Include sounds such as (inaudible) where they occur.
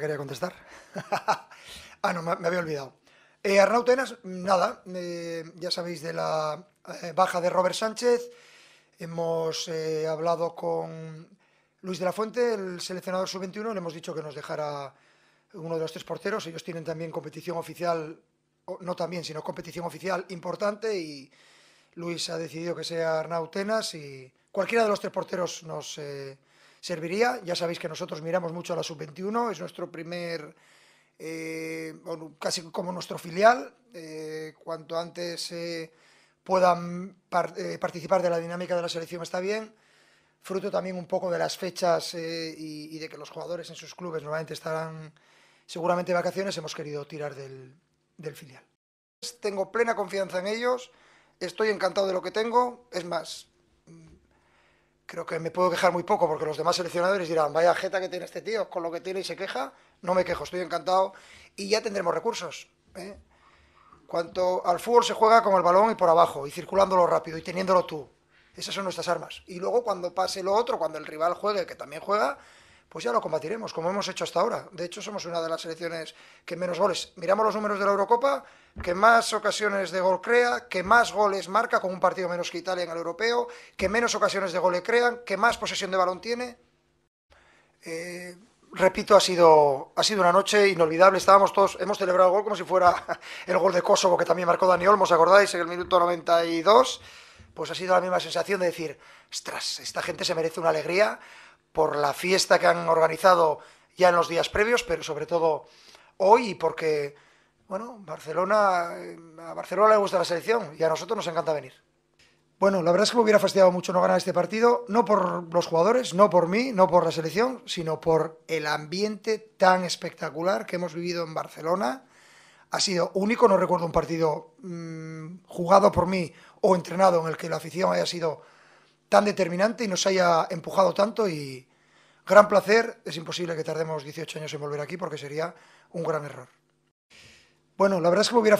quería contestar. (laughs) ah, no, me, había olvidado. Eh, Arnautenas, nada, eh, ya sabéis de la eh, baja de Robert Sánchez. Hemos eh, hablado con Luis de la Fuente, el seleccionador sub-21, le hemos dicho que nos dejara uno de los tres porteros. Ellos tienen también competición oficial, no también, sino competición oficial importante y Luis ha decidido que sea Arnautenas y cualquiera de los tres porteros nos... Eh, serviría. Ya sabéis que nosotros miramos mucho a la sub-21, es nuestro primer, eh, casi como nuestro filial. Eh, cuanto antes puedan eh, participar de la dinámica de la selección está bien. Fruto también un poco de las fechas y, de que los jugadores en sus clubes normalmente estarán seguramente de vacaciones, hemos querido tirar del, del filial. Tengo plena confianza en ellos, estoy encantado de lo que tengo, es más, creo que me puedo quejar muy poco porque los demás seleccionadores dirán, vaya jeta que tiene este tío, con lo que tiene y se queja, no me quejo, estoy encantado y ya tendremos recursos. ¿eh? Cuanto al fútbol se juega con el balón y por abajo y circulándolo rápido y teniéndolo tú. Esas son nuestras armas. Y luego cuando pase lo otro, cuando el rival juegue, que también juega, pues ya lo combatiremos, como hemos hecho hasta ahora. De hecho, somos una de las selecciones que menos goles. Miramos los números de la Eurocopa, que más ocasiones de gol crea, que más goles marca, con un partido menos que Italia en el europeo, que menos ocasiones de gol crean, que más posesión de balón tiene. Eh, repito, ha sido, ha sido una noche inolvidable. Estábamos todos, hemos celebrado el gol como si fuera (laughs) el gol de Kosovo que también marcó Dani Olmos, ¿acordáis? En el minuto 92. Pues ha sido la misma sensación de decir, ostras, esta gente se merece una alegría por la fiesta que han organizado ya en los días previos, pero sobre todo hoy, porque, bueno, Barcelona, eh, a Barcelona le gusta la selección y a nosotros nos encanta venir. Bueno, la verdad es que me hubiera fastidiado mucho no ganar este partido, no por los jugadores, no por mí, no por la selección, sino por el ambiente tan espectacular que hemos vivido en Barcelona. Ha sido único, no recuerdo un partido mm, jugado por mí o entrenado en el que la afición haya sido tan determinante y nos haya empujado tanto y gran placer. Es imposible que tardemos 18 años en volver aquí porque sería un gran error. Bueno, la verdad es que me hubiera